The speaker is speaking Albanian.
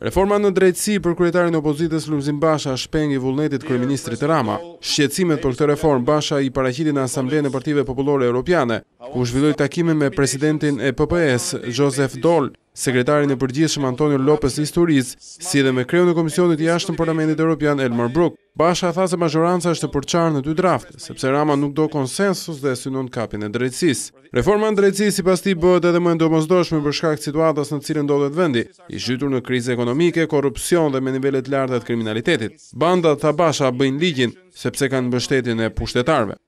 Reforma në drejtësi për kryetarin e opozitës Lumzim Basha shpengi vullnetit kryeministrit Rama. Shqetësimet për këtë reformë Basha i paraqiti në Asamblenë e Partive Popullore Europiane, ku zhvilloi takime me presidentin e PPS, Josef Doll, sekretarin e përgjithshëm Antonio Lopez i si dhe me kreun e komisionit jashtë në Parlamentit Europian Elmar Brook. Basha tha se mazhoranca është të përqarë në dy draft, sepse Rama nuk do konsensus dhe synon kapin e drejtsis. Reforma në drejtsis si pas ti bëhet edhe më ndomozdoshme për shkak situatas në cilën do dhe të vendi, i zhytur në krizë ekonomike, korupcion dhe me nivellet lartë të kriminalitetit. Banda të basha bëjnë ligjin, sepse kanë bështetin e pushtetarve.